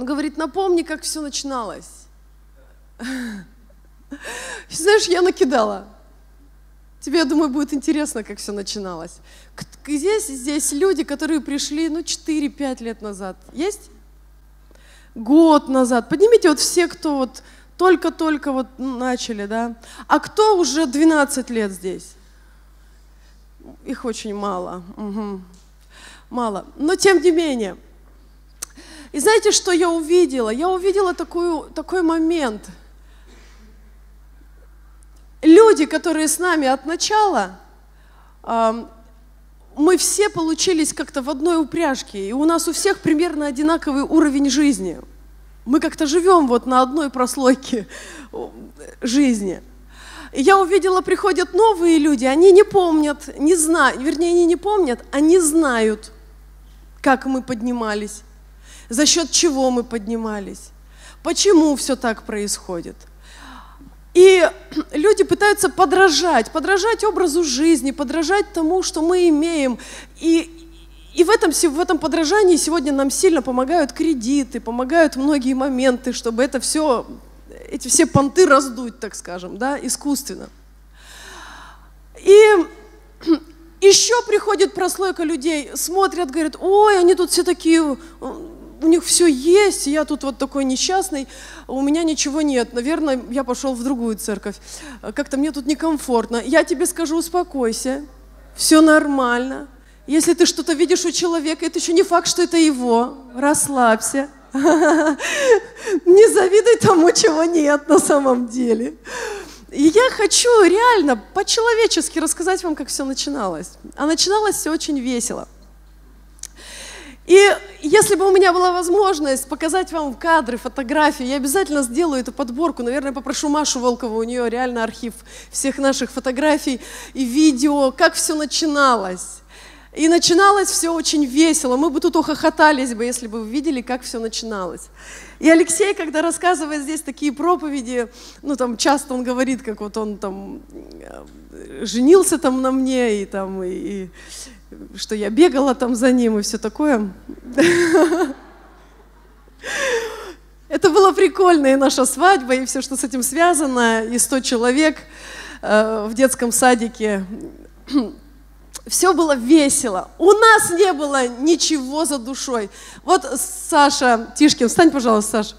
Он говорит, напомни, как все начиналось. Знаешь, я накидала. Тебе, я думаю, будет интересно, как все начиналось. Здесь, здесь люди, которые пришли, ну, 4-5 лет назад. Есть? Год назад. Поднимите вот все, кто вот только-только вот начали, да? А кто уже 12 лет здесь? Их очень мало. Угу. Мало. Но тем не менее, и знаете, что я увидела? Я увидела такую, такой момент. Люди, которые с нами от начала, мы все получились как-то в одной упряжке, и у нас у всех примерно одинаковый уровень жизни. Мы как-то живем вот на одной прослойке жизни. И я увидела, приходят новые люди, они не помнят, не знают, вернее, они не помнят, они знают, как мы поднимались за счет чего мы поднимались, почему все так происходит. И люди пытаются подражать, подражать образу жизни, подражать тому, что мы имеем. И, и в этом, в этом подражании сегодня нам сильно помогают кредиты, помогают многие моменты, чтобы это все, эти все понты раздуть, так скажем, да, искусственно. И еще приходит прослойка людей, смотрят, говорят, ой, они тут все такие у них все есть, я тут вот такой несчастный, а у меня ничего нет, наверное, я пошел в другую церковь, а как-то мне тут некомфортно. Я тебе скажу, успокойся, все нормально. Если ты что-то видишь у человека, это еще не факт, что это его, расслабься. Не завидуй тому, чего нет на самом деле. И я хочу реально по-человечески рассказать вам, как все начиналось. А начиналось все очень весело. И если бы у меня была возможность показать вам кадры, фотографии, я обязательно сделаю эту подборку. Наверное, попрошу Машу Волкову, у нее реально архив всех наших фотографий и видео, как все начиналось. И начиналось все очень весело. Мы бы тут ухохотались бы, если бы вы видели, как все начиналось. И Алексей, когда рассказывает здесь такие проповеди, ну там часто он говорит, как вот он там э, женился там на мне и там и, и что я бегала там за ним и все такое. Это было прикольно, и наша свадьба, и все, что с этим связано, и 100 человек э, в детском садике. Все было весело. У нас не было ничего за душой. Вот Саша Тишкин, встань, пожалуйста, Саша.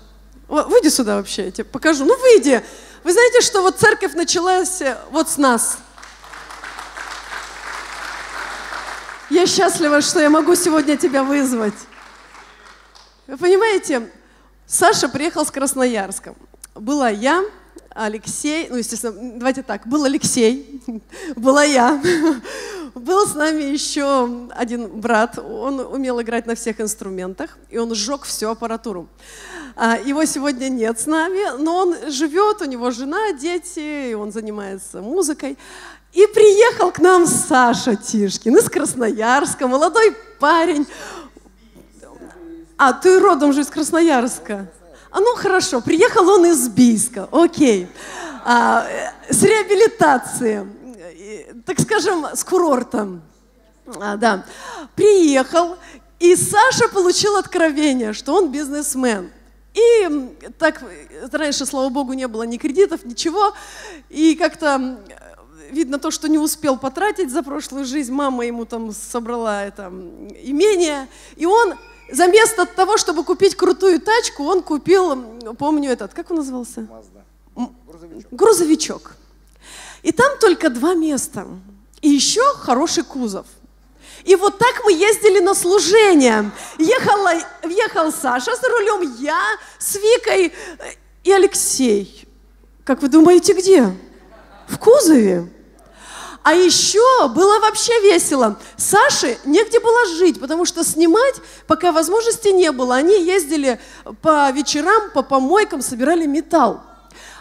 Выйди сюда вообще, я тебе покажу. Ну, выйди. Вы знаете, что вот церковь началась э, вот с нас – Я счастлива, что я могу сегодня тебя вызвать. Вы понимаете, Саша приехал с Красноярска. Была я, Алексей, ну, естественно, давайте так, был Алексей, была я, был с нами еще один брат, он умел играть на всех инструментах, и он сжег всю аппаратуру. А, его сегодня нет с нами, но он живет, у него жена, дети, и он занимается музыкой. И приехал к нам Саша Тишкин из Красноярска, молодой парень. А, ты родом же из Красноярска. А ну хорошо, приехал он из Бийска, окей. А, э, с реабилитацией, э, так скажем, с курортом. А, да. Приехал, и Саша получил откровение, что он бизнесмен. И так э, раньше, слава богу, не было ни кредитов, ничего. И как-то видно то, что не успел потратить за прошлую жизнь, мама ему там собрала это имение, и он за место того, чтобы купить крутую тачку, он купил, помню этот, как он назывался? Грузовичок. Грузовичок. И там только два места. И еще хороший кузов. И вот так мы ездили на служение. Ехала, ехал Саша за рулем, я с Викой э, и Алексей. Как вы думаете, где? В кузове. А еще было вообще весело. Саше негде было жить, потому что снимать пока возможности не было. Они ездили по вечерам, по помойкам, собирали металл.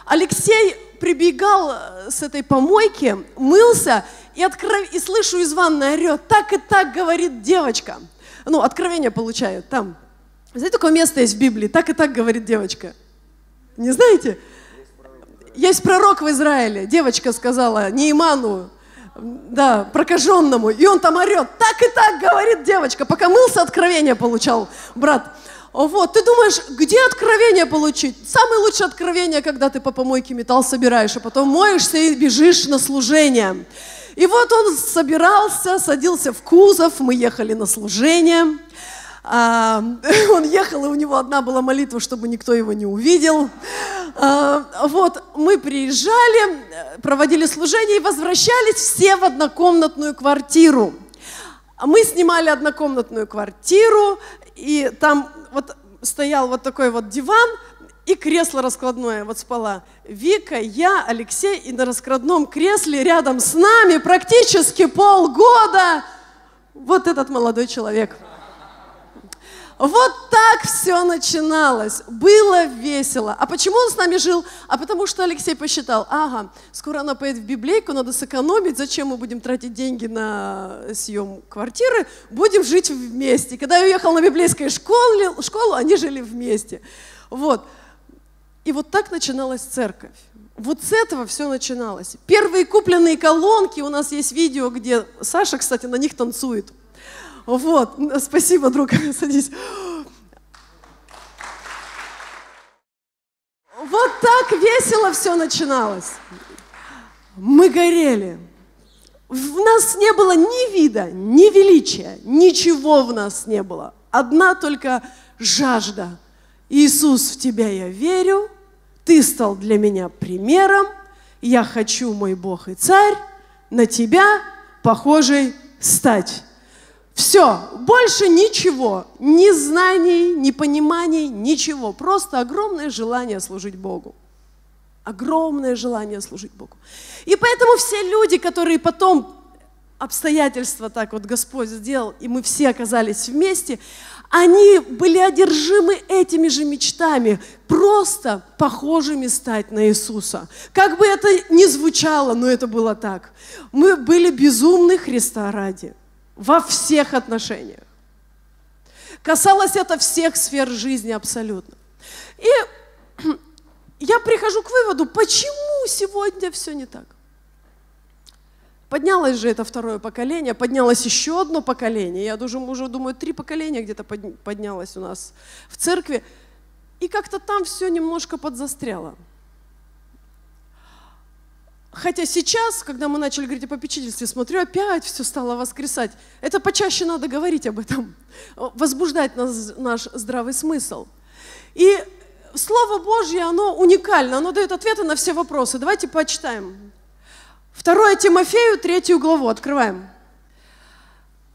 Алексей прибегал э, с этой помойки, мылся, и, открыв... и слышу из ванной орет, так и так говорит девочка. Ну, откровение получают там. Знаете, такое место есть в Библии, так и так говорит девочка. Не знаете? Есть пророк в Израиле. Девочка сказала Неиману, да, прокаженному, и он там орет, так и так, говорит девочка, пока мылся, откровение получал, брат. Вот, ты думаешь, где откровение получить? Самое лучшее откровение, когда ты по помойке металл собираешь, а потом моешься и бежишь на служение. И вот он собирался, садился в кузов, мы ехали на служение. А, он ехал, и у него одна была молитва, чтобы никто его не увидел. А, вот, мы приезжали, проводили служение и возвращались все в однокомнатную квартиру. Мы снимали однокомнатную квартиру, и там вот стоял вот такой вот диван, и кресло раскладное. Вот спала Вика, я, Алексей, и на раскладном кресле рядом с нами практически полгода вот этот молодой человек – вот так все начиналось. Было весело. А почему он с нами жил? А потому что Алексей посчитал, ага, скоро она поедет в библейку, надо сэкономить, зачем мы будем тратить деньги на съем квартиры, будем жить вместе. Когда я уехал на библейскую школу, школу они жили вместе. Вот. И вот так начиналась церковь. Вот с этого все начиналось. Первые купленные колонки, у нас есть видео, где Саша, кстати, на них танцует – вот, спасибо, друг, садись. Вот так весело все начиналось. Мы горели. В нас не было ни вида, ни величия, ничего в нас не было. Одна только жажда. Иисус, в Тебя я верю, Ты стал для меня примером, я хочу, мой Бог и Царь, на Тебя похожей стать. Все, больше ничего, ни знаний, ни пониманий, ничего. Просто огромное желание служить Богу. Огромное желание служить Богу. И поэтому все люди, которые потом обстоятельства так вот Господь сделал, и мы все оказались вместе, они были одержимы этими же мечтами, просто похожими стать на Иисуса. Как бы это ни звучало, но это было так. Мы были безумны Христа ради во всех отношениях. Касалось это всех сфер жизни абсолютно. И я прихожу к выводу, почему сегодня все не так. Поднялось же это второе поколение, поднялось еще одно поколение. Я уже, уже думаю, три поколения где-то поднялось у нас в церкви. И как-то там все немножко подзастряло. Хотя сейчас, когда мы начали говорить о попечительстве, смотрю, опять все стало воскресать. Это почаще надо говорить об этом, возбуждать нас, наш здравый смысл. И Слово Божье, оно уникально, оно дает ответы на все вопросы. Давайте почитаем. 2 Тимофею, 3 главу, открываем.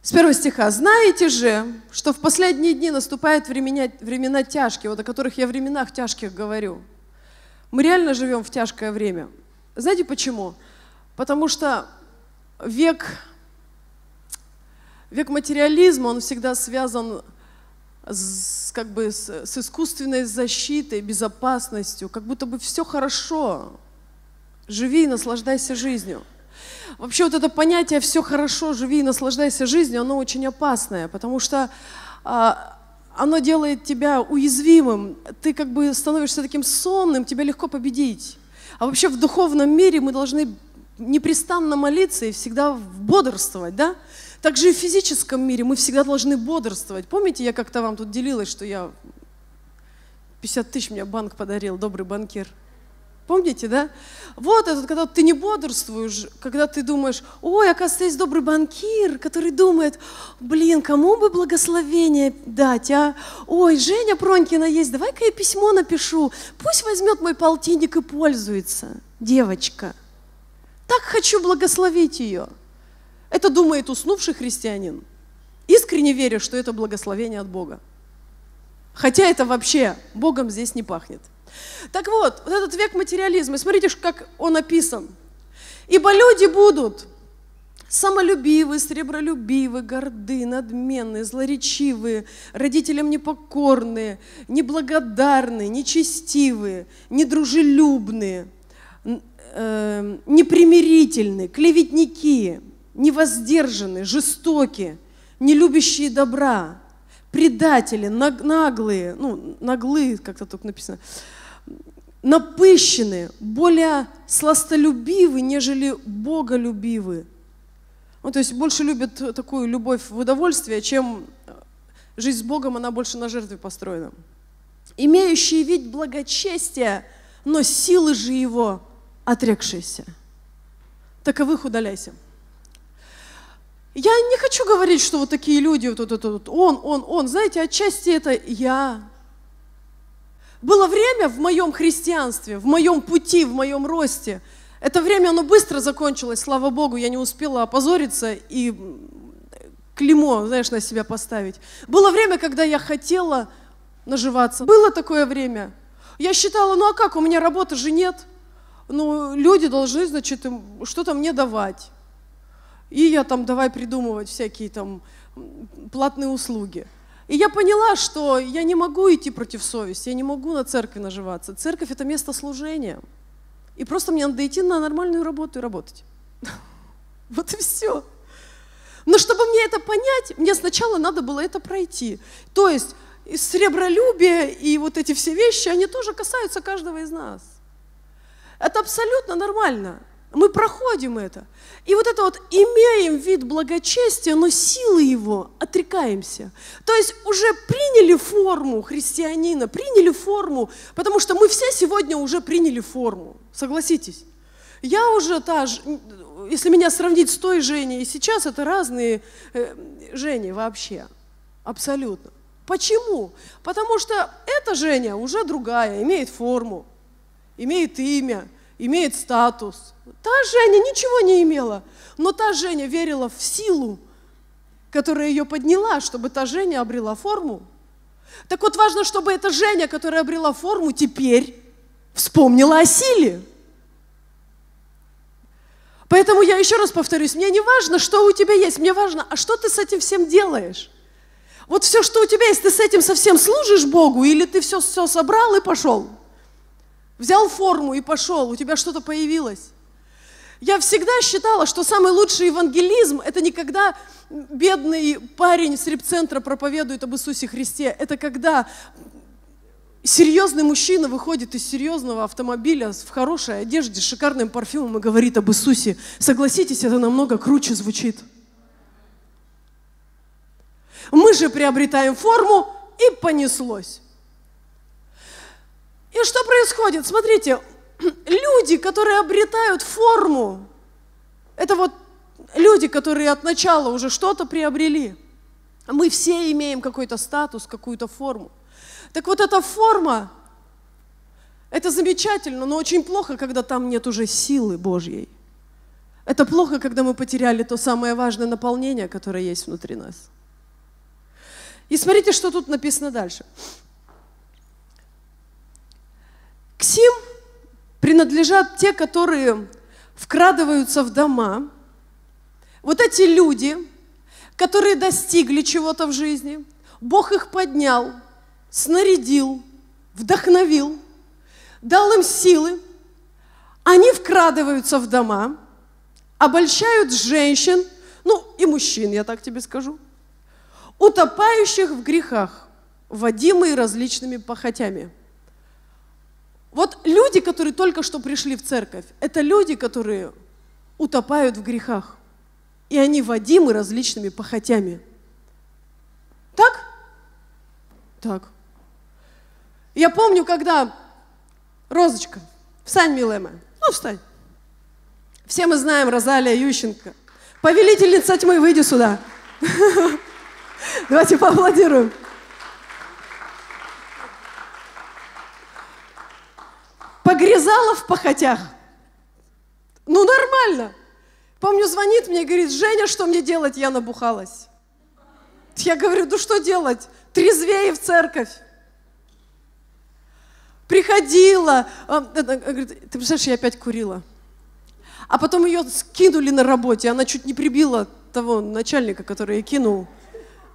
С первого стиха. «Знаете же, что в последние дни наступают времена, времена тяжкие». Вот о которых я в временах тяжких говорю. Мы реально живем в тяжкое время – знаете почему? Потому что век, век материализма, он всегда связан с, как бы, с, с искусственной защитой, безопасностью, как будто бы все хорошо. Живи и наслаждайся жизнью. Вообще вот это понятие «все хорошо, живи и наслаждайся жизнью», оно очень опасное, потому что а, оно делает тебя уязвимым, ты как бы становишься таким сонным, тебя легко победить. А вообще в духовном мире мы должны непрестанно молиться и всегда бодрствовать, да? Также и в физическом мире мы всегда должны бодрствовать. Помните, я как-то вам тут делилась, что я 50 тысяч мне банк подарил, добрый банкир – Помните, да? Вот этот, когда ты не бодрствуешь, когда ты думаешь, ой, оказывается, есть добрый банкир, который думает, блин, кому бы благословение дать, а? Ой, Женя Пронькина есть, давай-ка я письмо напишу, пусть возьмет мой полтинник и пользуется, девочка. Так хочу благословить ее. Это думает уснувший христианин, искренне веря, что это благословение от Бога. Хотя это вообще Богом здесь не пахнет. Так вот, вот этот век материализма, смотрите, как он описан. Ибо люди будут самолюбивы, сребролюбивы, горды, надменны, злоречивы, родителям непокорные, неблагодарны, нечестивы, недружелюбные, э, эм, непримирительны, клеветники, невоздержаны, жестоки, любящие добра, предатели, наглые, ну, наглые, как-то тут написано, напыщены, более сластолюбивы, нежели боголюбивы. Ну, то есть больше любят такую любовь в удовольствие, чем э, жизнь с Богом, она больше на жертве построена. Имеющие вид благочестия, но силы же его отрекшиеся. Таковых удаляйся. Я не хочу говорить, что вот такие люди, вот, этот, вот, он, он, он. Знаете, отчасти это я было время в моем христианстве, в моем пути, в моем росте. Это время, оно быстро закончилось, слава Богу, я не успела опозориться и клеймо, знаешь, на себя поставить. Было время, когда я хотела наживаться. Было такое время. Я считала, ну а как, у меня работы же нет. Ну, люди должны, значит, им что-то мне давать. И я там давай придумывать всякие там платные услуги. И я поняла, что я не могу идти против совести, я не могу на церкви наживаться. Церковь – это место служения. И просто мне надо идти на нормальную работу и работать. Вот и все. Но чтобы мне это понять, мне сначала надо было это пройти. То есть и сребролюбие и вот эти все вещи, они тоже касаются каждого из нас. Это абсолютно нормально. Мы проходим это. И вот это вот имеем вид благочестия, но силы его отрекаемся. То есть уже приняли форму христианина, приняли форму, потому что мы все сегодня уже приняли форму, согласитесь. Я уже та, если меня сравнить с той Женей сейчас, это разные э, Жени вообще, абсолютно. Почему? Потому что эта Женя уже другая, имеет форму, имеет имя, имеет статус. Та Женя ничего не имела, но та Женя верила в силу, которая ее подняла, чтобы та Женя обрела форму. Так вот важно, чтобы эта Женя, которая обрела форму, теперь вспомнила о силе. Поэтому я еще раз повторюсь, мне не важно, что у тебя есть, мне важно, а что ты с этим всем делаешь. Вот все, что у тебя есть, ты с этим совсем служишь Богу, или ты все, все собрал и пошел – Взял форму и пошел, у тебя что-то появилось. Я всегда считала, что самый лучший евангелизм – это не когда бедный парень с репцентра проповедует об Иисусе Христе. Это когда серьезный мужчина выходит из серьезного автомобиля в хорошей одежде, с шикарным парфюмом и говорит об Иисусе. Согласитесь, это намного круче звучит. Мы же приобретаем форму, и понеслось. И что происходит? Смотрите, люди, которые обретают форму, это вот люди, которые от начала уже что-то приобрели. Мы все имеем какой-то статус, какую-то форму. Так вот эта форма, это замечательно, но очень плохо, когда там нет уже силы Божьей. Это плохо, когда мы потеряли то самое важное наполнение, которое есть внутри нас. И смотрите, что тут написано дальше. К СИМ принадлежат те, которые вкрадываются в дома. Вот эти люди, которые достигли чего-то в жизни, Бог их поднял, снарядил, вдохновил, дал им силы. Они вкрадываются в дома, обольщают женщин, ну и мужчин, я так тебе скажу, утопающих в грехах, водимые различными похотями – вот люди, которые только что пришли в церковь, это люди, которые утопают в грехах. И они водимы различными похотями. Так? Так. Я помню, когда Розочка, встань, милая моя, ну встань. Все мы знаем Розалия Ющенко. Повелительница тьмы, выйди сюда. Давайте поаплодируем. огрезала в похотях. Ну, нормально. Помню, звонит мне и говорит, Женя, что мне делать? Я набухалась. Я говорю, ну что делать? Трезвее в церковь. Приходила. А, э, э, говорит, ты представляешь, я опять курила. А потом ее скинули на работе. Она чуть не прибила того начальника, который ее кинул.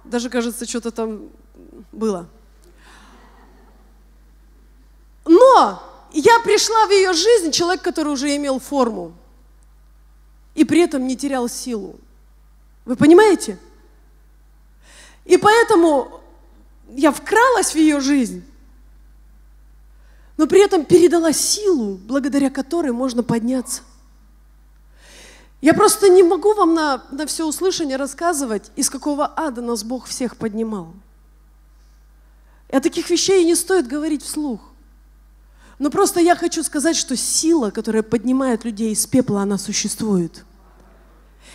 Даже, кажется, что-то там было. Но я пришла в ее жизнь, человек, который уже имел форму и при этом не терял силу. Вы понимаете? И поэтому я вкралась в ее жизнь, но при этом передала силу, благодаря которой можно подняться. Я просто не могу вам на, на все услышание рассказывать, из какого ада нас Бог всех поднимал. И о таких вещей не стоит говорить вслух. Но просто я хочу сказать, что сила, которая поднимает людей из пепла, она существует.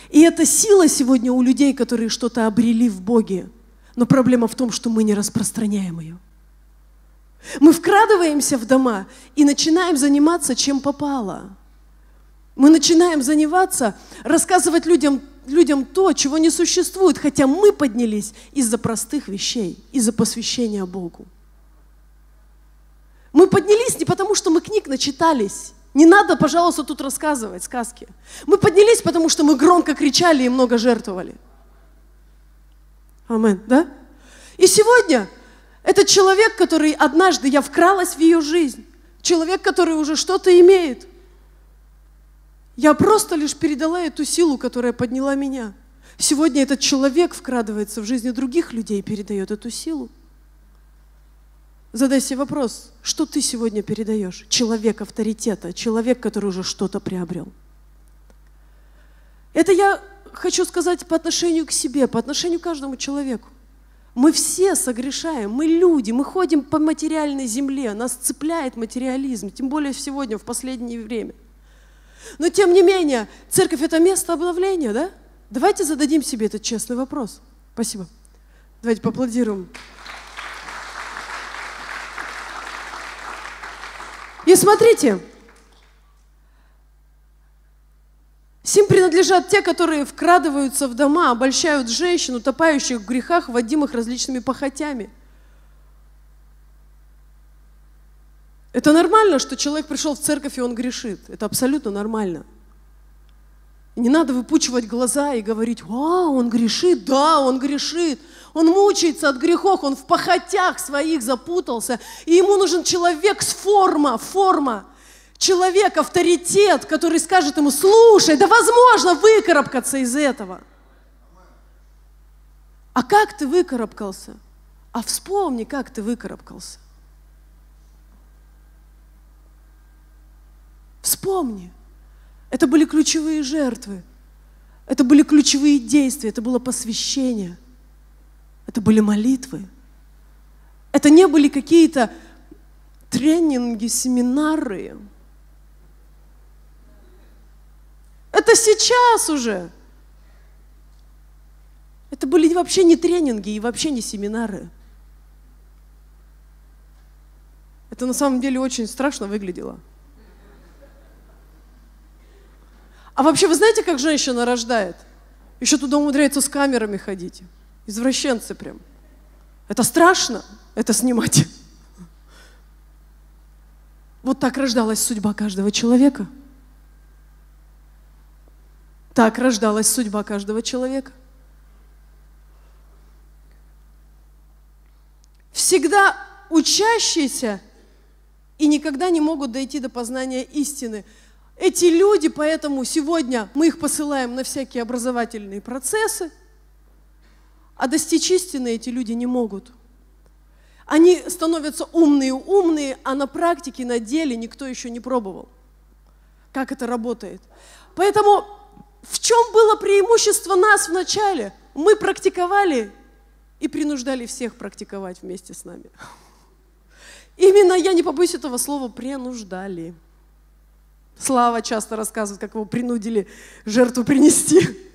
И эта сила сегодня у людей, которые что-то обрели в Боге. Но проблема в том, что мы не распространяем ее. Мы вкрадываемся в дома и начинаем заниматься, чем попало. Мы начинаем заниматься, рассказывать людям, людям то, чего не существует, хотя мы поднялись из-за простых вещей, из-за посвящения Богу. Мы поднялись потому, что мы книг начитались. Не надо, пожалуйста, тут рассказывать сказки. Мы поднялись, потому что мы громко кричали и много жертвовали. Амен, да? И сегодня этот человек, который однажды я вкралась в ее жизнь, человек, который уже что-то имеет, я просто лишь передала эту силу, которая подняла меня. Сегодня этот человек вкрадывается в жизни других людей и передает эту силу. Задай себе вопрос, что ты сегодня передаешь? Человек авторитета, человек, который уже что-то приобрел. Это я хочу сказать по отношению к себе, по отношению к каждому человеку. Мы все согрешаем, мы люди, мы ходим по материальной земле, нас цепляет материализм, тем более сегодня, в последнее время. Но тем не менее, церковь – это место обновления, да? Давайте зададим себе этот честный вопрос. Спасибо. Давайте поаплодируем. И смотрите, Сим принадлежат те, которые вкрадываются в дома, обольщают женщин, утопающих в грехах, водимых различными похотями. Это нормально, что человек пришел в церковь, и он грешит. Это абсолютно нормально. Не надо выпучивать глаза и говорить, а, он грешит, да, он грешит, он мучается от грехов, он в похотях своих запутался. И ему нужен человек с форма, форма. Человек, авторитет, который скажет ему, слушай, да возможно выкарабкаться из этого. А как ты выкарабкался? А вспомни, как ты выкарабкался. Вспомни. Это были ключевые жертвы. Это были ключевые действия. Это было посвящение – это были молитвы. Это не были какие-то тренинги, семинары. Это сейчас уже. Это были вообще не тренинги и вообще не семинары. Это на самом деле очень страшно выглядело. А вообще, вы знаете, как женщина рождает? Еще туда умудряется с камерами ходить. Извращенцы прям. Это страшно, это снимать. Вот так рождалась судьба каждого человека. Так рождалась судьба каждого человека. Всегда учащиеся и никогда не могут дойти до познания истины. Эти люди, поэтому сегодня мы их посылаем на всякие образовательные процессы, а достичь истины эти люди не могут. Они становятся умные-умные, а на практике, на деле никто еще не пробовал, как это работает. Поэтому в чем было преимущество нас в начале? Мы практиковали и принуждали всех практиковать вместе с нами. Именно, я не побоюсь этого слова, принуждали. Слава часто рассказывает, как его принудили жертву принести.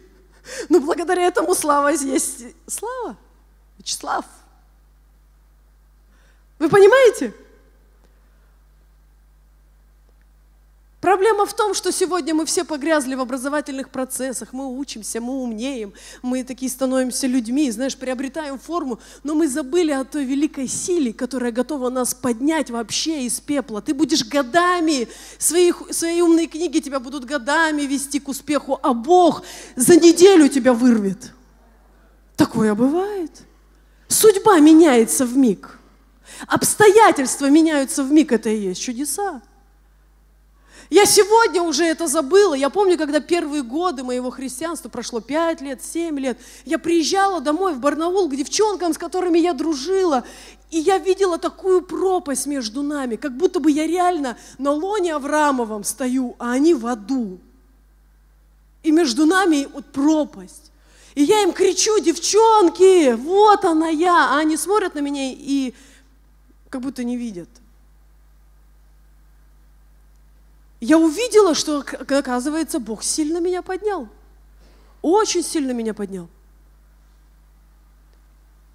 Но ну, благодаря этому слава есть. Слава? Вячеслав. Вы понимаете? Проблема в том, что сегодня мы все погрязли в образовательных процессах, мы учимся, мы умнеем, мы такие становимся людьми, знаешь, приобретаем форму, но мы забыли о той великой силе, которая готова нас поднять вообще из пепла. Ты будешь годами, свои, свои умные книги тебя будут годами вести к успеху, а Бог за неделю тебя вырвет. Такое бывает. Судьба меняется в миг. Обстоятельства меняются в миг, это и есть чудеса. Я сегодня уже это забыла. Я помню, когда первые годы моего христианства, прошло 5 лет, 7 лет, я приезжала домой в Барнаул к девчонкам, с которыми я дружила, и я видела такую пропасть между нами, как будто бы я реально на лоне Аврамовом стою, а они в аду. И между нами вот пропасть. И я им кричу, девчонки, вот она я. А они смотрят на меня и как будто не видят. я увидела, что, оказывается, Бог сильно меня поднял. Очень сильно меня поднял.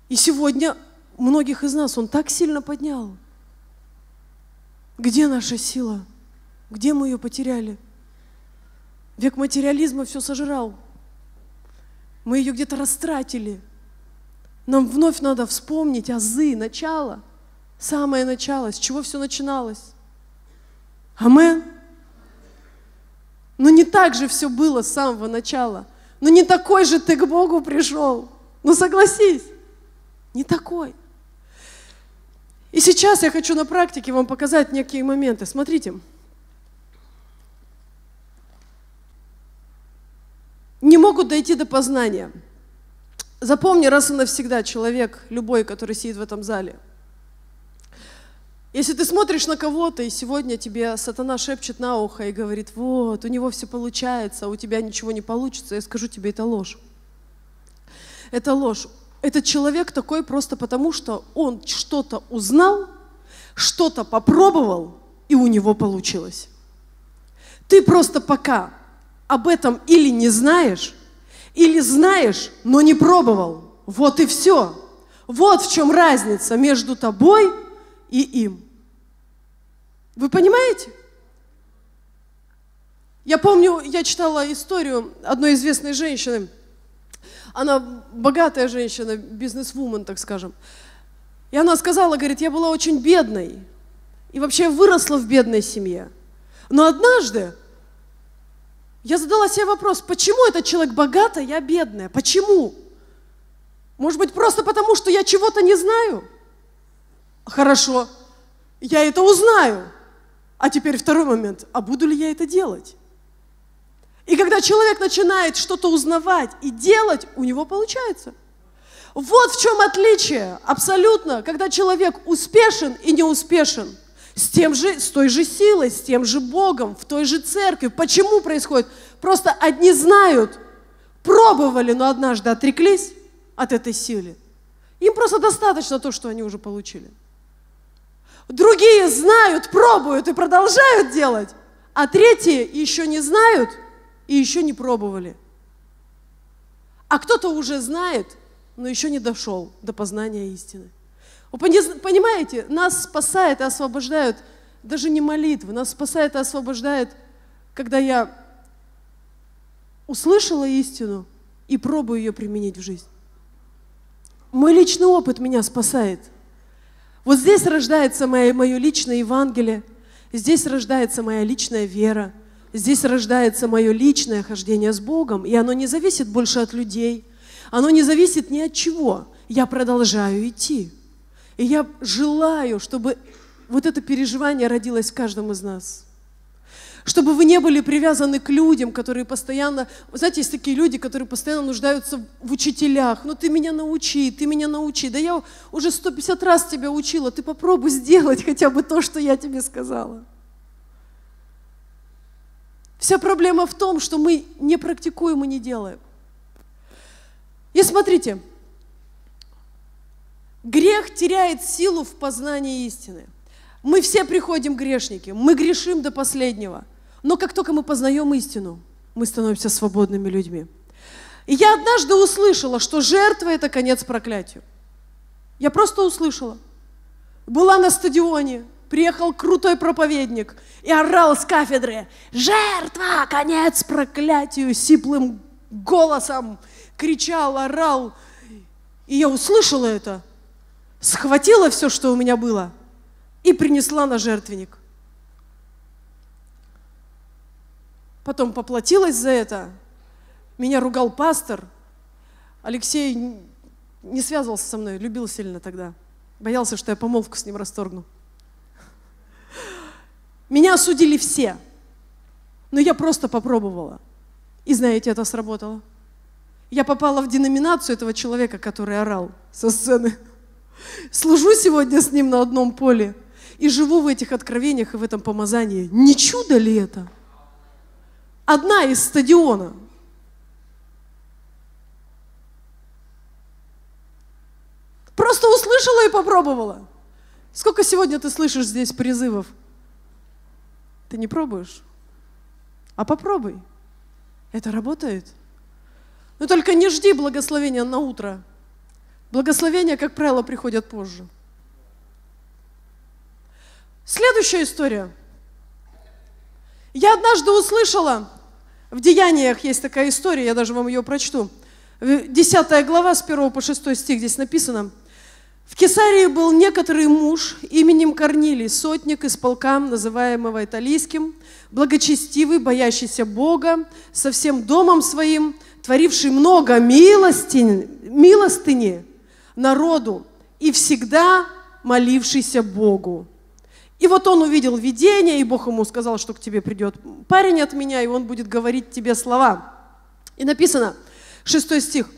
И сегодня многих из нас Он так сильно поднял. Где наша сила? Где мы ее потеряли? Век материализма все сожрал. Мы ее где-то растратили. Нам вновь надо вспомнить азы, начало, самое начало, с чего все начиналось. Аминь. Но ну, не так же все было с самого начала. Но ну, не такой же ты к Богу пришел. Ну согласись, не такой. И сейчас я хочу на практике вам показать некие моменты. Смотрите. Не могут дойти до познания. Запомни раз и навсегда человек, любой, который сидит в этом зале – если ты смотришь на кого-то, и сегодня тебе сатана шепчет на ухо и говорит, вот, у него все получается, а у тебя ничего не получится, я скажу тебе, это ложь. Это ложь. Этот человек такой просто потому, что он что-то узнал, что-то попробовал, и у него получилось. Ты просто пока об этом или не знаешь, или знаешь, но не пробовал. Вот и все. Вот в чем разница между тобой и им. Вы понимаете? Я помню, я читала историю одной известной женщины. Она богатая женщина, бизнесвумен, так скажем. И она сказала, говорит, я была очень бедной. И вообще выросла в бедной семье. Но однажды я задала себе вопрос, почему этот человек богат, а я бедная? Почему? Может быть, просто потому, что я чего-то не знаю? Хорошо, я это узнаю. А теперь второй момент. А буду ли я это делать? И когда человек начинает что-то узнавать и делать, у него получается. Вот в чем отличие абсолютно, когда человек успешен и не успешен. С, тем же, с той же силой, с тем же Богом, в той же церкви. Почему происходит? Просто одни знают, пробовали, но однажды отреклись от этой силы. Им просто достаточно то, что они уже получили. Другие знают, пробуют и продолжают делать, а третьи еще не знают и еще не пробовали. А кто-то уже знает, но еще не дошел до познания истины. Вы понимаете, нас спасает и освобождают даже не молитвы, нас спасает и освобождает, когда я услышала истину и пробую ее применить в жизнь. Мой личный опыт меня спасает – вот здесь рождается мое, мое личное Евангелие, здесь рождается моя личная вера, здесь рождается мое личное хождение с Богом, и оно не зависит больше от людей, оно не зависит ни от чего. Я продолжаю идти. И я желаю, чтобы вот это переживание родилось в каждом из нас – чтобы вы не были привязаны к людям, которые постоянно, знаете, есть такие люди, которые постоянно нуждаются в учителях, ну ты меня научи, ты меня научи, да я уже 150 раз тебя учила, ты попробуй сделать хотя бы то, что я тебе сказала. Вся проблема в том, что мы не практикуем и не делаем. И смотрите, грех теряет силу в познании истины. Мы все приходим грешники, мы грешим до последнего – но как только мы познаем истину, мы становимся свободными людьми. И я однажды услышала, что жертва – это конец проклятию. Я просто услышала. Была на стадионе, приехал крутой проповедник и орал с кафедры «Жертва! Конец проклятию!» сиплым голосом кричал, орал. И я услышала это, схватила все, что у меня было, и принесла на жертвенник – потом поплатилась за это. Меня ругал пастор. Алексей не связывался со мной, любил сильно тогда. Боялся, что я помолвку с ним расторгну. Меня осудили все. Но я просто попробовала. И знаете, это сработало. Я попала в деноминацию этого человека, который орал со сцены. Служу сегодня с ним на одном поле и живу в этих откровениях и в этом помазании. Не чудо ли это? одна из стадиона. Просто услышала и попробовала. Сколько сегодня ты слышишь здесь призывов? Ты не пробуешь? А попробуй. Это работает. Но ну только не жди благословения на утро. Благословения, как правило, приходят позже. Следующая история. Я однажды услышала в Деяниях есть такая история, я даже вам ее прочту. 10 глава с 1 по 6 стих здесь написано. В Кесарии был некоторый муж именем Корнилий, сотник из полка, называемого Италийским, благочестивый, боящийся Бога, со всем домом своим, творивший много милостини, милостыни народу и всегда молившийся Богу. И вот он увидел видение, и Бог ему сказал, что к тебе придет парень от меня, и он будет говорить тебе слова. И написано, 6 стих,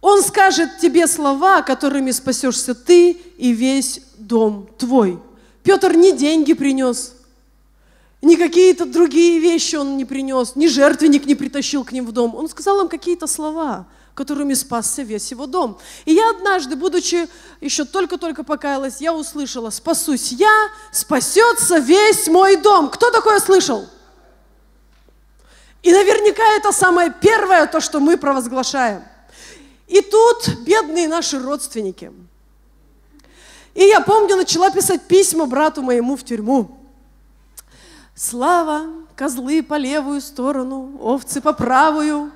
он скажет тебе слова, которыми спасешься ты и весь дом твой. Петр не деньги принес, ни какие-то другие вещи он не принес, ни жертвенник не притащил к ним в дом. Он сказал им какие-то слова – которыми спасся весь его дом. И я однажды, будучи еще только-только покаялась, я услышала, спасусь я, спасется весь мой дом. Кто такое слышал? И наверняка это самое первое, то, что мы провозглашаем. И тут бедные наши родственники. И я помню, начала писать письма брату моему в тюрьму. Слава, козлы по левую сторону, овцы по правую.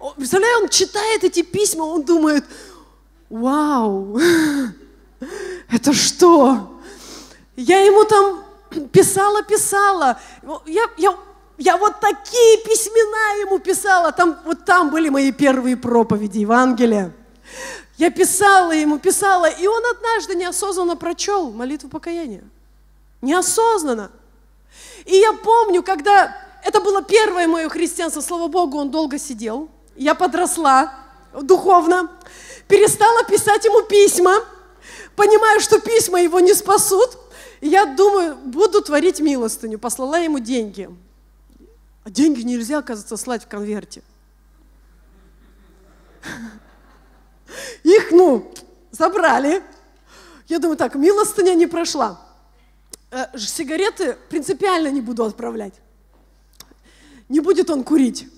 Он, представляю, он читает эти письма, он думает, вау, это что? Я ему там писала, писала. Я, я, я вот такие письмена ему писала. Там, вот там были мои первые проповеди Евангелия. Я писала ему, писала, и он однажды неосознанно прочел молитву покаяния. Неосознанно. И я помню, когда это было первое мое христианство, слава Богу, он долго сидел, я подросла духовно, перестала писать ему письма, понимаю, что письма его не спасут, я думаю, буду творить милостыню. Послала ему деньги. А деньги нельзя, оказывается, слать в конверте. Их, ну, забрали. Я думаю, так, милостыня не прошла. Э, сигареты принципиально не буду отправлять. Не будет он курить.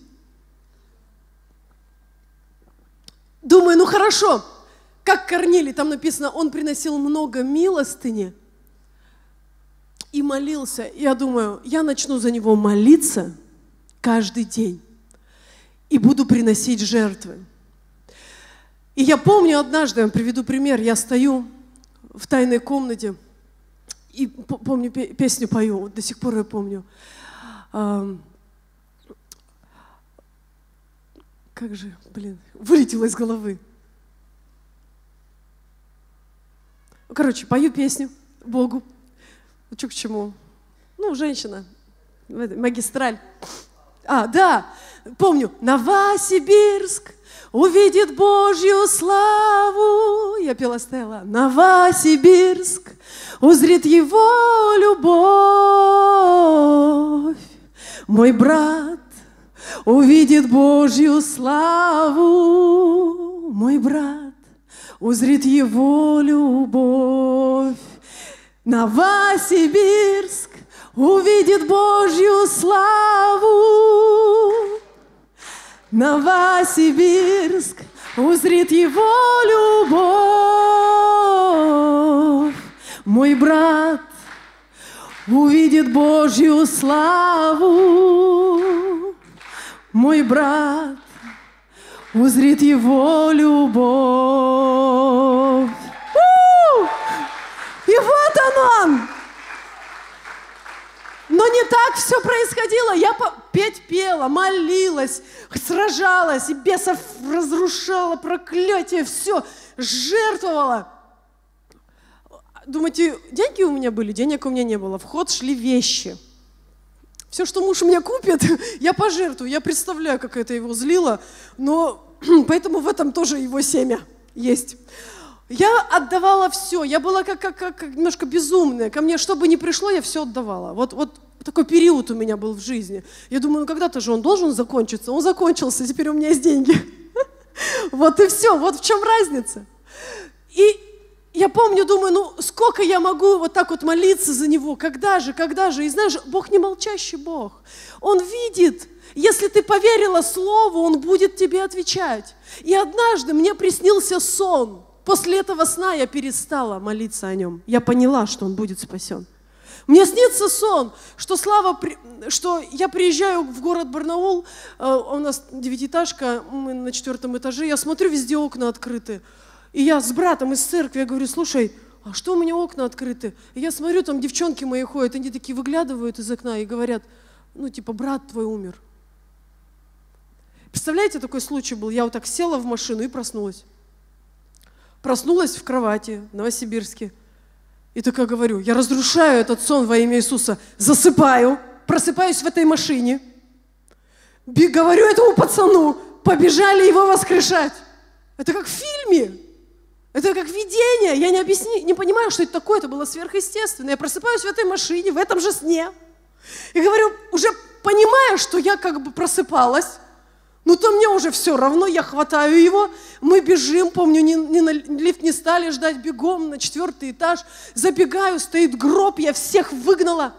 Думаю, ну хорошо, как Корнили, там написано, он приносил много милостыни и молился. Я думаю, я начну за него молиться каждый день и буду приносить жертвы. И я помню однажды, я приведу пример, я стою в тайной комнате и помню песню пою, вот до сих пор я помню. Как же, блин, вылетело из головы. Короче, пою песню Богу. Учу к чему? Ну, женщина, магистраль. А, да, помню, Новосибирск увидит Божью славу. Я пела стояла. Новосибирск узрит его любовь. Мой брат увидит Божью славу, мой брат, узрит его любовь. Новосибирск увидит Божью славу. Новосибирск узрит его любовь. Мой брат увидит Божью славу мой брат узрит его любовь. У! И вот он он! Но не так все происходило. Я петь пела, молилась, сражалась, и бесов разрушала, проклятие, все, жертвовала. Думаете, деньги у меня были? Денег у меня не было. В ход шли вещи – все, что муж мне купит, я пожертвую. Я представляю, как это его злило, но поэтому в этом тоже его семя есть. Я отдавала все, я была как, как, как немножко безумная. Ко мне что бы ни пришло, я все отдавала. Вот, вот такой период у меня был в жизни. Я думаю, ну когда-то же он должен закончиться. Он закончился, теперь у меня есть деньги. Вот и все, вот в чем разница. И я помню, думаю, ну сколько я могу вот так вот молиться за него, когда же, когда же. И знаешь, Бог не молчащий Бог. Он видит, если ты поверила Слову, Он будет тебе отвечать. И однажды мне приснился сон. После этого сна я перестала молиться о нем. Я поняла, что он будет спасен. Мне снится сон, что Слава, что я приезжаю в город Барнаул, э, у нас девятиэтажка, мы на четвертом этаже, я смотрю, везде окна открыты. И я с братом из церкви, я говорю, слушай, а что у меня окна открыты? И я смотрю, там девчонки мои ходят, они такие выглядывают из окна и говорят, ну, типа, брат твой умер. Представляете, такой случай был. Я вот так села в машину и проснулась. Проснулась в кровати в Новосибирске. И такая говорю, я разрушаю этот сон во имя Иисуса. Засыпаю, просыпаюсь в этой машине. Говорю этому пацану, побежали его воскрешать. Это как в фильме. Это как видение. Я не, объясни, не понимаю, что это такое. Это было сверхъестественно. Я просыпаюсь в этой машине, в этом же сне. И говорю, уже понимая, что я как бы просыпалась, ну то мне уже все равно, я хватаю его, мы бежим, помню, не, не на, лифт не стали ждать, бегом на четвертый этаж, забегаю, стоит гроб, я всех выгнала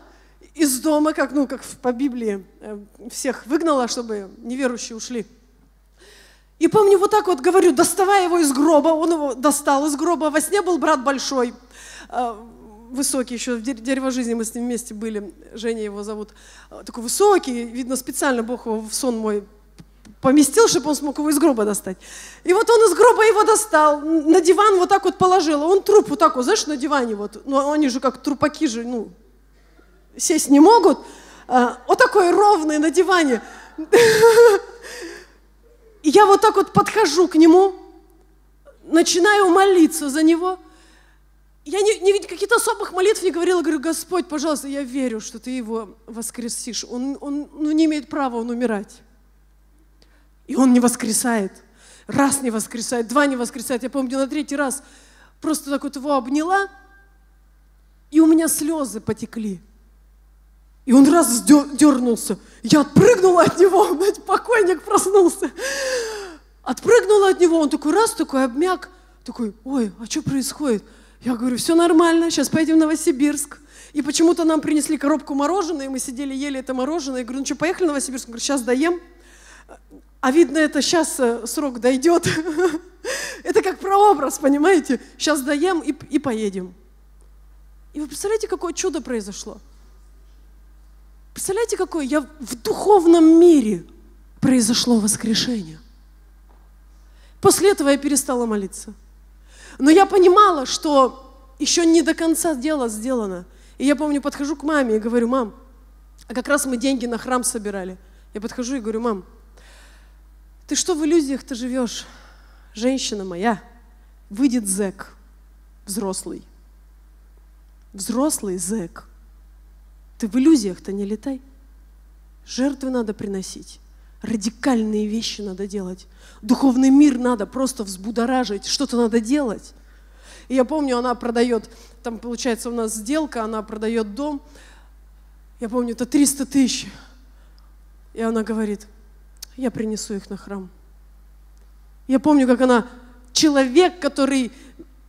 из дома, как, ну, как по Библии, э, всех выгнала, чтобы неверующие ушли. И помню, вот так вот говорю, доставая его из гроба, он его достал из гроба, во сне был брат большой, э, высокий еще, в «Дерево жизни» мы с ним вместе были, Женя его зовут, э, такой высокий, видно, специально Бог его в сон мой поместил, чтобы он смог его из гроба достать. И вот он из гроба его достал, на диван вот так вот положил, а он труп вот так вот, знаешь, на диване вот, ну а они же как трупаки же, ну, сесть не могут, а, вот такой ровный на диване. И я вот так вот подхожу к нему, начинаю молиться за него. Я не, не, каких-то особых молитв не говорила, говорю, Господь, пожалуйста, я верю, что Ты его воскресишь. Он, он ну, не имеет права он умирать. И он не воскресает. Раз не воскресает, два не воскресает. Я помню, на третий раз просто так вот его обняла, и у меня слезы потекли. И он раз дернулся. Я отпрыгнула от него, знаете, покойник проснулся. Отпрыгнула от него, он такой раз, такой обмяк, такой, ой, а что происходит? Я говорю, все нормально, сейчас поедем в Новосибирск. И почему-то нам принесли коробку мороженого, и мы сидели, ели это мороженое. Я говорю, ну что, поехали в Новосибирск? Я говорю, сейчас доем. А видно, это сейчас э, срок дойдет. Это как прообраз, понимаете? Сейчас доем и, и поедем. И вы представляете, какое чудо произошло? Представляете, какое? Я в духовном мире произошло воскрешение. После этого я перестала молиться. Но я понимала, что еще не до конца дело сделано. И я помню, подхожу к маме и говорю, мам, а как раз мы деньги на храм собирали. Я подхожу и говорю, мам, ты что в иллюзиях ты живешь? Женщина моя, выйдет зэк, взрослый. Взрослый зэк. Ты в иллюзиях-то не летай. Жертвы надо приносить. Радикальные вещи надо делать. Духовный мир надо просто взбудоражить. Что-то надо делать. И я помню, она продает, там получается у нас сделка, она продает дом. Я помню, это 300 тысяч. И она говорит, я принесу их на храм. Я помню, как она, человек, который...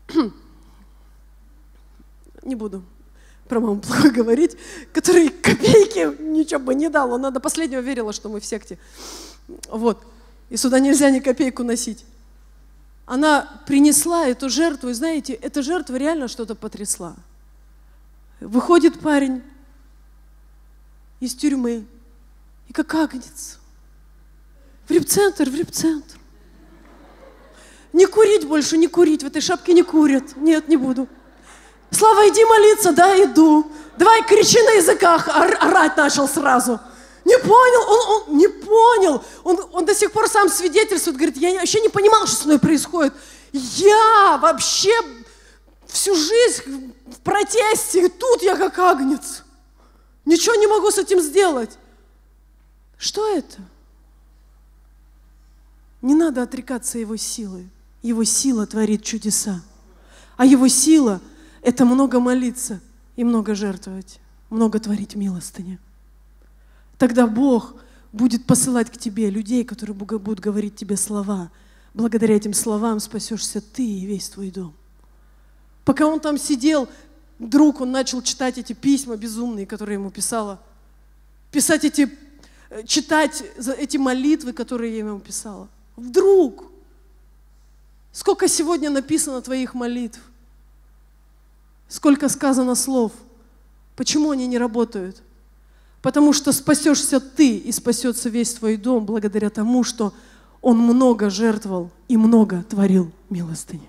Не буду про маму плохо говорить, который копейки ничего бы не дал. Она до последнего верила, что мы в секте. Вот. И сюда нельзя ни копейку носить. Она принесла эту жертву, и знаете, эта жертва реально что-то потрясла. Выходит парень из тюрьмы, и как агнец. В репцентр, в репцентр. Не курить больше, не курить, в этой шапке не курят. Нет, не буду. Слава, иди молиться, да, иду. Давай кричи на языках, орать начал сразу. Не понял, он, он не понял. Он, он до сих пор сам свидетельствует, говорит, я вообще не понимал, что со мной происходит. Я вообще всю жизнь в протесте, и тут я как агнец. Ничего не могу с этим сделать. Что это? Не надо отрекаться его силы. Его сила творит чудеса. А его сила – это много молиться и много жертвовать, много творить милостыни. Тогда Бог будет посылать к тебе людей, которые будут говорить тебе слова. Благодаря этим словам спасешься ты и весь твой дом. Пока он там сидел, вдруг он начал читать эти письма безумные, которые ему писала, писать эти, э, читать эти молитвы, которые я ему писала. Вдруг! Сколько сегодня написано твоих молитв? сколько сказано слов. Почему они не работают? Потому что спасешься ты и спасется весь твой дом благодаря тому, что он много жертвовал и много творил милостыни.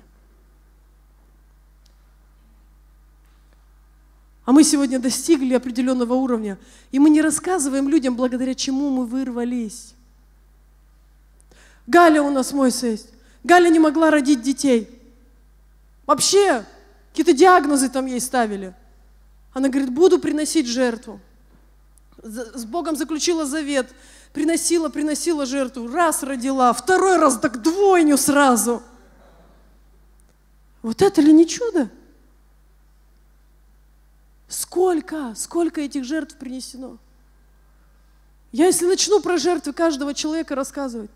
А мы сегодня достигли определенного уровня, и мы не рассказываем людям, благодаря чему мы вырвались. Галя у нас мой сесть. Галя не могла родить детей. Вообще Какие-то диагнозы там ей ставили. Она говорит, буду приносить жертву. С Богом заключила завет, приносила, приносила жертву. Раз родила, второй раз, так двойню сразу. Вот это ли не чудо? Сколько, сколько этих жертв принесено? Я если начну про жертвы каждого человека рассказывать,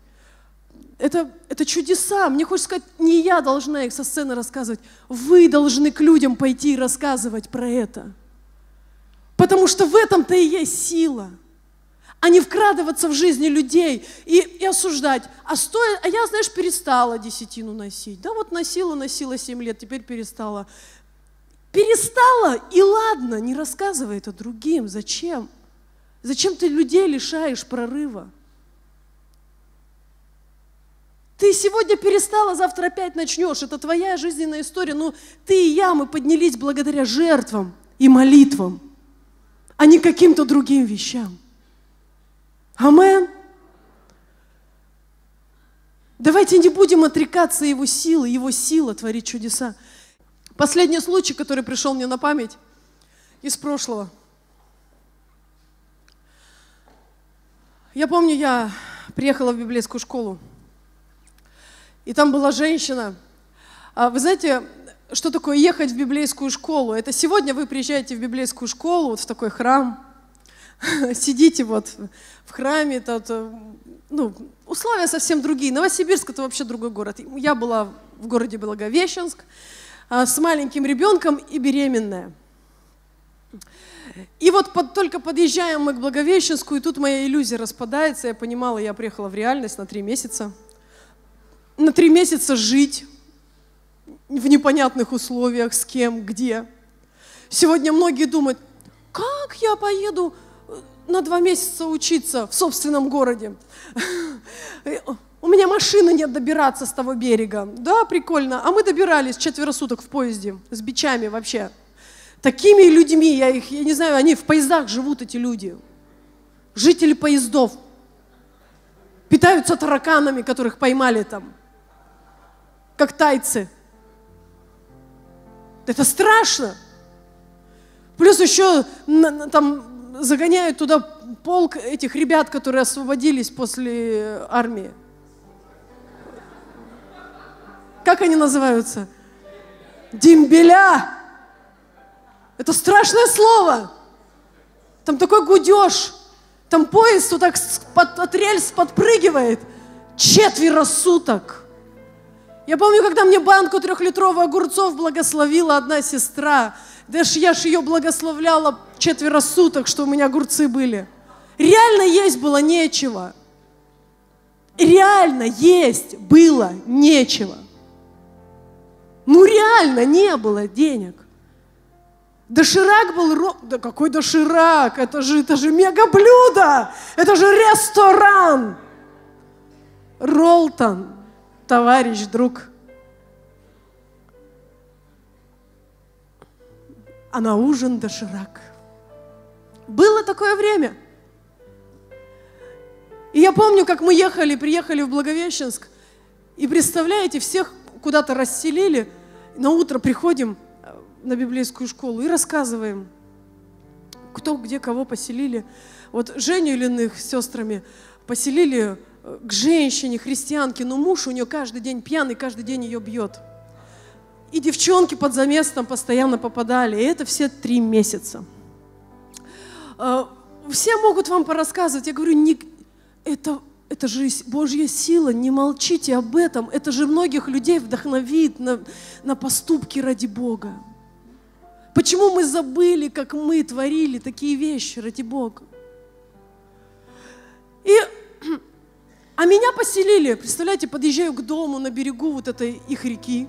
это, это чудеса. Мне хочется сказать, не я должна их со сцены рассказывать. Вы должны к людям пойти и рассказывать про это. Потому что в этом-то и есть сила. А не вкрадываться в жизни людей и, и осуждать. А, стоя, а я, знаешь, перестала десятину носить. Да вот носила, носила семь лет, теперь перестала. Перестала, и ладно, не рассказывай это другим. Зачем? Зачем ты людей лишаешь прорыва? Ты сегодня перестала, завтра опять начнешь. Это твоя жизненная история. Но ну, ты и я, мы поднялись благодаря жертвам и молитвам, а не каким-то другим вещам. Амен. Давайте не будем отрекаться его силы, его сила творит чудеса. Последний случай, который пришел мне на память из прошлого. Я помню, я приехала в библейскую школу и там была женщина. А, вы знаете, что такое ехать в библейскую школу? Это сегодня вы приезжаете в библейскую школу, вот в такой храм, сидите вот в храме, тут, э, ну, условия совсем другие. Новосибирск – это вообще другой город. Я была в городе Благовещенск а, с маленьким ребенком и беременная. И вот под, только подъезжаем мы к Благовещенску, и тут моя иллюзия распадается. Я понимала, я приехала в реальность на три месяца – на три месяца жить в непонятных условиях, с кем, где. Сегодня многие думают, как я поеду э, на два месяца учиться в собственном городе? У меня машины нет добираться с того берега. Да, прикольно. А мы добирались четверо суток в поезде с бичами вообще. Такими людьми, я их, я не знаю, они в поездах живут, эти люди. Жители поездов. Питаются тараканами, которых поймали там как тайцы. Это страшно. Плюс еще там загоняют туда полк этих ребят, которые освободились после э, армии. Как они называются? Дембеля. Это страшное слово. Там такой гудеж. Там поезд вот так под, от рельс подпрыгивает. Четверо суток. Я помню, когда мне банку трехлитровых огурцов благословила одна сестра. Даже я ж ее благословляла четверо суток, что у меня огурцы были. Реально есть было нечего. Реально есть было нечего. Ну реально не было денег. Доширак был... Да какой доширак? Это же, это же мегаблюдо, Это же ресторан! Ролтон – товарищ, друг. А на ужин доширак. Было такое время. И я помню, как мы ехали, приехали в Благовещенск, и представляете, всех куда-то расселили, на утро приходим э, на библейскую школу и рассказываем, кто где кого поселили. Вот Женю Ильиных с сестрами поселили к женщине, христианке, но муж у нее каждый день пьяный, каждый день ее бьет. И девчонки под заместом постоянно попадали. И это все три месяца. А, все могут вам порассказывать. Я говорю, не... это, это же Божья сила, не молчите об этом. Это же многих людей вдохновит на, на поступки ради Бога. Почему мы забыли, как мы творили такие вещи ради Бога? И а меня поселили, представляете, подъезжаю к дому на берегу вот этой их реки.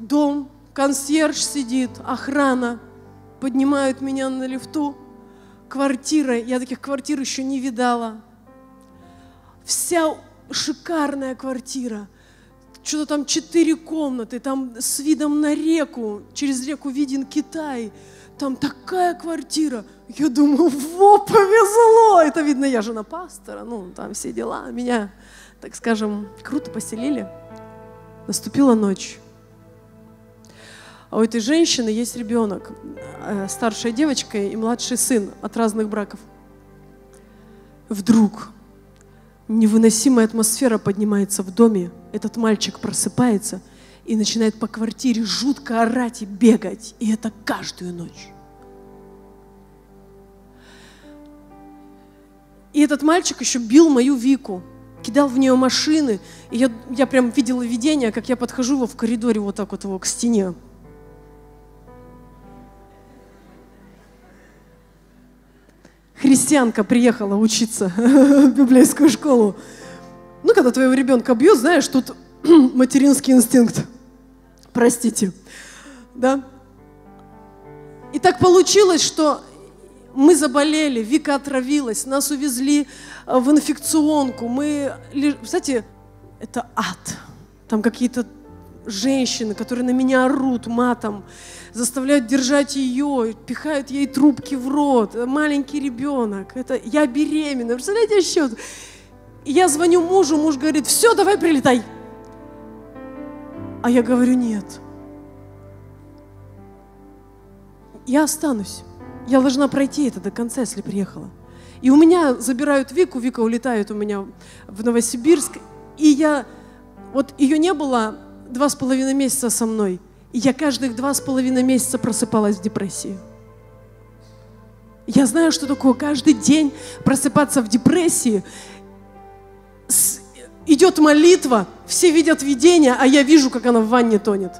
Дом, консьерж сидит, охрана, поднимают меня на лифту. Квартира, я таких квартир еще не видала. Вся шикарная квартира. Что-то там четыре комнаты, там с видом на реку, через реку виден Китай. Там такая квартира. Я думаю, во, повезло! Это, видно, я жена пастора, ну, там все дела. Меня, так скажем, круто поселили. Наступила ночь. А у этой женщины есть ребенок, э, старшая девочка и младший сын от разных браков. Вдруг невыносимая атмосфера поднимается в доме, этот мальчик просыпается и начинает по квартире жутко орать и бегать, и это каждую ночь. И этот мальчик еще бил мою Вику, кидал в нее машины. И я, я прям видела видение, как я подхожу его в коридоре вот так вот его к стене. Христианка приехала учиться в библейскую школу. Ну, когда твоего ребенка бьют, знаешь, тут материнский инстинкт. Простите. Да? И так получилось, что мы заболели, Вика отравилась, нас увезли э, в инфекционку, мы... Кстати, это ад. Там какие-то женщины, которые на меня орут матом, заставляют держать ее, пихают ей трубки в рот, маленький ребенок, это я беременна, представляете, счет. Я звоню мужу, муж говорит, все, давай прилетай. А я говорю, нет. Я останусь. Я должна пройти это до конца, если приехала. И у меня забирают Вику, Вика улетает у меня в Новосибирск. И я, вот ее не было два с половиной месяца со мной. И я каждых два с половиной месяца просыпалась в депрессии. Я знаю, что такое каждый день просыпаться в депрессии. С... Идет молитва, все видят видение, а я вижу, как она в ванне тонет.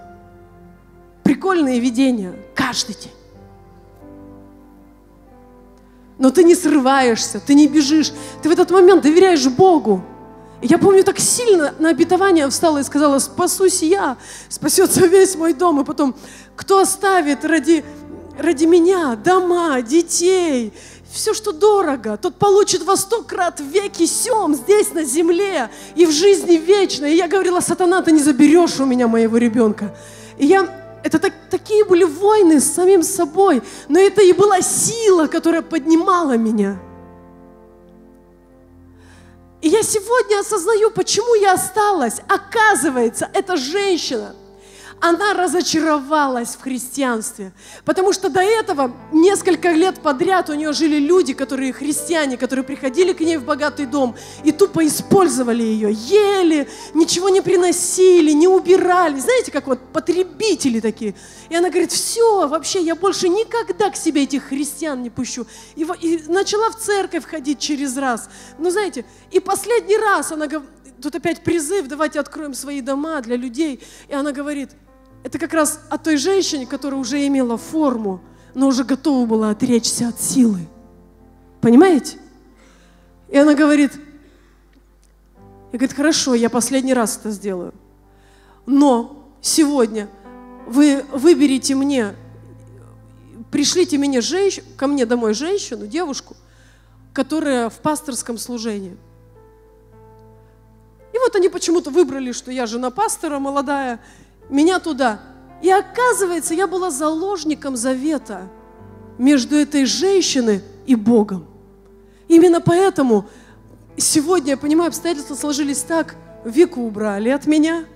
Прикольные видения каждый день но ты не срываешься, ты не бежишь, ты в этот момент доверяешь Богу. И я помню, так сильно на обетование встала и сказала, спасусь я, спасется весь мой дом. И потом, кто оставит ради, ради меня дома, детей, все, что дорого, тот получит во сто крат веки сем здесь, на земле, и в жизни вечно. И я говорила, сатана, ты не заберешь у меня моего ребенка. И я это так, такие были войны с самим собой, но это и была сила, которая поднимала меня. И я сегодня осознаю, почему я осталась. Оказывается, эта женщина – она разочаровалась в христианстве. Потому что до этого несколько лет подряд у нее жили люди, которые христиане, которые приходили к ней в богатый дом и тупо использовали ее, ели, ничего не приносили, не убирали. Знаете, как вот потребители такие. И она говорит, все, вообще я больше никогда к себе этих христиан не пущу. И, и начала в церковь ходить через раз. Ну, знаете, и последний раз она говорит, тут опять призыв, давайте откроем свои дома для людей. И она говорит, это как раз о той женщине, которая уже имела форму, но уже готова была отречься от силы. Понимаете? И она говорит, и говорит, хорошо, я последний раз это сделаю. Но сегодня вы выберите мне, пришлите мне женщ... ко мне домой женщину, девушку, которая в пасторском служении. И вот они почему-то выбрали, что я жена пастора молодая, меня туда. И оказывается, я была заложником завета между этой женщиной и Богом. Именно поэтому сегодня, я понимаю, обстоятельства сложились так, Вику убрали от меня.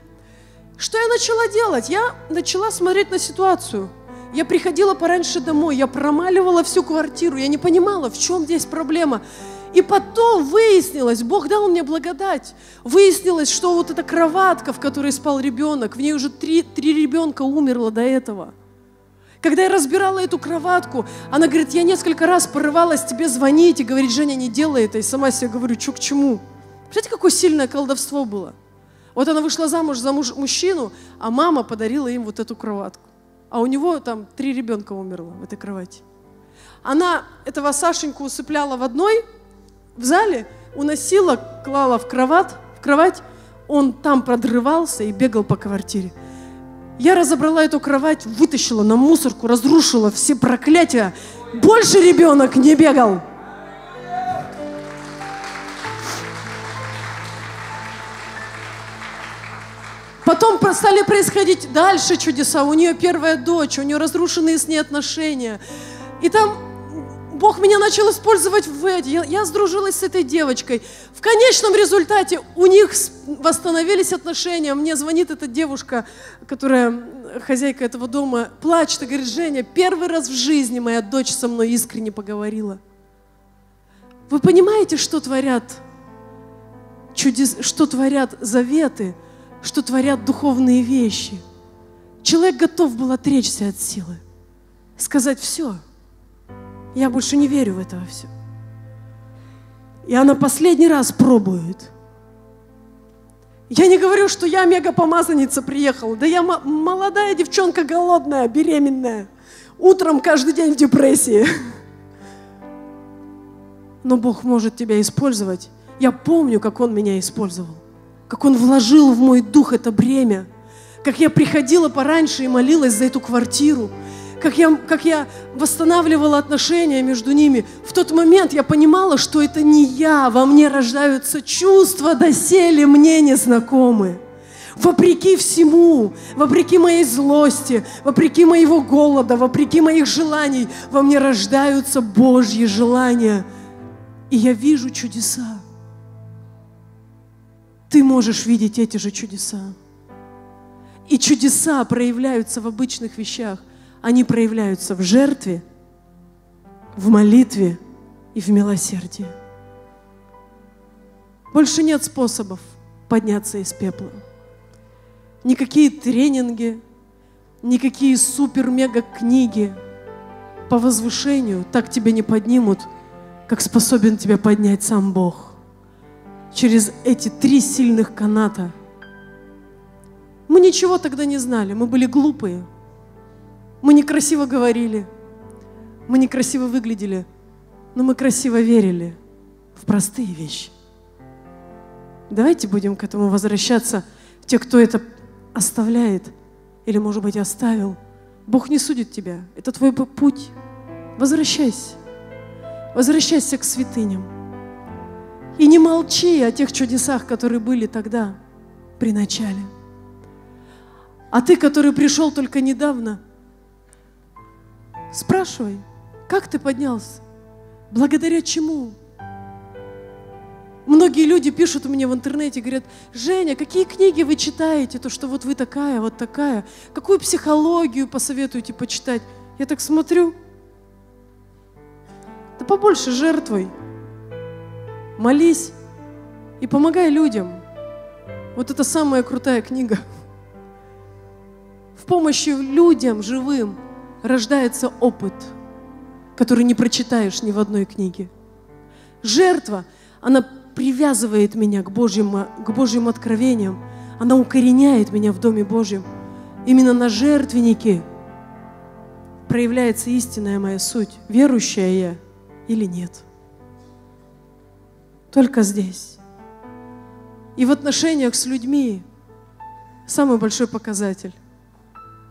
Что я начала делать? Я начала смотреть на ситуацию. Я приходила пораньше домой, я промаливала всю квартиру, я не понимала, в чем здесь проблема. И потом выяснилось, Бог дал мне благодать, выяснилось, что вот эта кроватка, в которой спал ребенок, в ней уже три, три ребенка умерло до этого. Когда я разбирала эту кроватку, она говорит, я несколько раз порывалась тебе звонить и говорить, Женя, не делай это. И сама себе говорю, чё к чему. Представляете, какое сильное колдовство было? Вот она вышла замуж за муж, мужчину, а мама подарила им вот эту кроватку. А у него там три ребенка умерло в этой кровати. Она этого Сашеньку усыпляла в одной в зале, уносила, клала в кровать, в кровать, он там продрывался и бегал по квартире. Я разобрала эту кровать, вытащила на мусорку, разрушила все проклятия. Больше ребенок не бегал. Потом стали происходить дальше чудеса. У нее первая дочь, у нее разрушенные с ней отношения. И там Бог меня начал использовать в эти. Я, я сдружилась с этой девочкой. В конечном результате у них восстановились отношения. Мне звонит эта девушка, которая э, хозяйка этого дома, плачет и говорит, Женя, первый раз в жизни моя дочь со мной искренне поговорила. Вы понимаете, что творят чудес, что творят заветы, что творят духовные вещи? Человек готов был отречься от силы, сказать все – я больше не верю в это все. И она последний раз пробует. Я не говорю, что я мега-помазанница приехала. Да я молодая девчонка, голодная, беременная. Утром каждый день в депрессии. Но Бог может тебя использовать. Я помню, как Он меня использовал. Как Он вложил в мой дух это бремя. Как я приходила пораньше и молилась за эту квартиру как я, как я восстанавливала отношения между ними, в тот момент я понимала, что это не я, во мне рождаются чувства, доселе мне незнакомые вопреки всему, вопреки моей злости, вопреки моего голода, вопреки моих желаний, во мне рождаются Божьи желания. И я вижу чудеса. Ты можешь видеть эти же чудеса. И чудеса проявляются в обычных вещах они проявляются в жертве, в молитве и в милосердии. Больше нет способов подняться из пепла. Никакие тренинги, никакие супер-мега-книги по возвышению так тебя не поднимут, как способен тебя поднять сам Бог. Через эти три сильных каната. Мы ничего тогда не знали, мы были глупые – мы некрасиво говорили, мы некрасиво выглядели, но мы красиво верили в простые вещи. Давайте будем к этому возвращаться. Те, кто это оставляет или, может быть, оставил, Бог не судит тебя. Это твой путь. Возвращайся. Возвращайся к святыням. И не молчи о тех чудесах, которые были тогда, при начале. А ты, который пришел только недавно – Спрашивай, как ты поднялся? Благодаря чему? Многие люди пишут мне в интернете, говорят, Женя, какие книги вы читаете, то, что вот вы такая, вот такая, какую психологию посоветуете почитать? Я так смотрю, да побольше жертвой, молись и помогай людям. Вот это самая крутая книга. В помощи людям живым – рождается опыт, который не прочитаешь ни в одной книге. Жертва, она привязывает меня к Божьим, к Божьим откровениям. Она укореняет меня в Доме Божьем. Именно на жертвеннике проявляется истинная моя суть, верующая я или нет. Только здесь. И в отношениях с людьми самый большой показатель.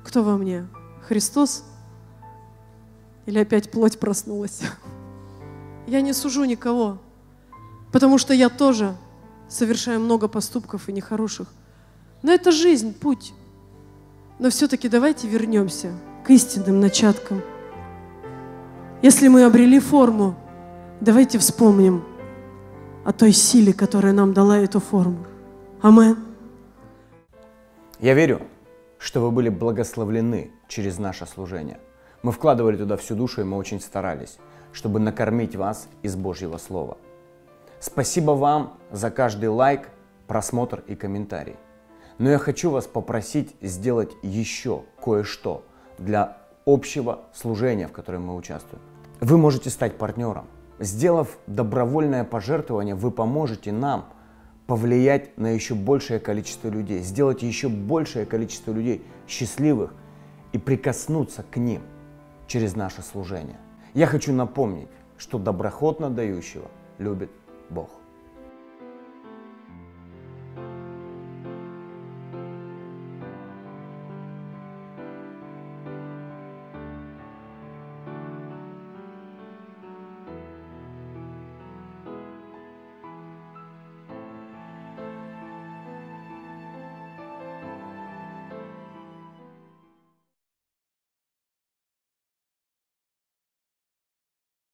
Кто во мне? Христос или опять плоть проснулась? Я не сужу никого, потому что я тоже совершаю много поступков и нехороших. Но это жизнь, путь. Но все-таки давайте вернемся к истинным начаткам. Если мы обрели форму, давайте вспомним о той силе, которая нам дала эту форму. Амен. Я верю, что вы были благословлены через наше служение. Мы вкладывали туда всю душу, и мы очень старались, чтобы накормить вас из Божьего Слова. Спасибо вам за каждый лайк, просмотр и комментарий. Но я хочу вас попросить сделать еще кое-что для общего служения, в котором мы участвуем. Вы можете стать партнером. Сделав добровольное пожертвование, вы поможете нам повлиять на еще большее количество людей, сделать еще большее количество людей счастливых и прикоснуться к ним – через наше служение. Я хочу напомнить, что доброхотно дающего любит Бог.